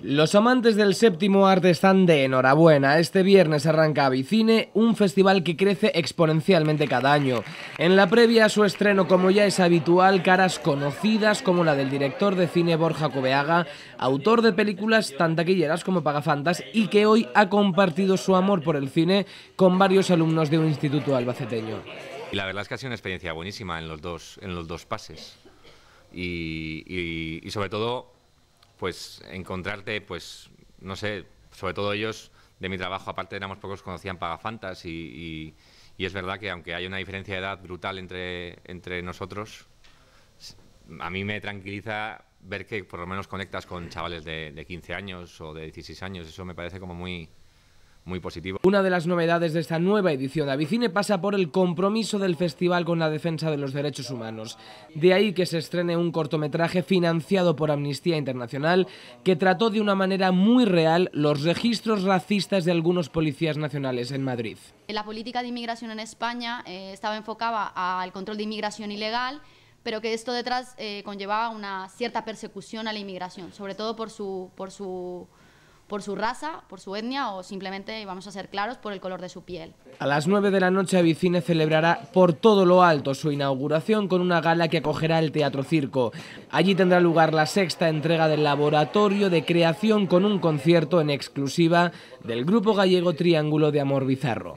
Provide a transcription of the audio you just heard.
Los amantes del séptimo arte están de enhorabuena. Este viernes arranca Vicine, un festival que crece exponencialmente cada año. En la previa a su estreno, como ya es habitual, caras conocidas como la del director de cine Borja Cobeaga, autor de películas tan taquilleras como Pagafantas y que hoy ha compartido su amor por el cine con varios alumnos de un instituto albaceteño. Y la verdad es que ha sido una experiencia buenísima en los dos, en los dos pases. y sobre todo pues encontrarte, pues, no sé, sobre todo ellos de mi trabajo, aparte éramos pocos, conocían Pagafantas y, y, es verdad que aunque hay una diferencia de edad brutal entre, entre nosotros, a mí me tranquiliza ver que por lo menos conectas con chavales de, de 15 años o de 16 años, eso me parece como muy, muy positivo. Una de las novedades de esta nueva edición de Avicine pasa por el compromiso del festival con la defensa de los derechos humanos. De ahí que se estrene un cortometraje financiado por Amnistía Internacional que trató de una manera muy real los registros racistas de algunos policías nacionales en Madrid. La política de inmigración en España eh, estaba enfocada al control de inmigración ilegal pero que esto detrás eh, conllevaba una cierta persecución a la inmigración, sobre todo por su, por su por su raza, por su etnia o simplemente, vamos a ser claros, por el color de su piel. A las 9 de la noche Avicine celebrará por todo lo alto su inauguración con una gala que acogerá el Teatro Circo. Allí tendrá lugar la sexta entrega del laboratorio de creación con un concierto en exclusiva del grupo gallego Triángulo de Amor Bizarro.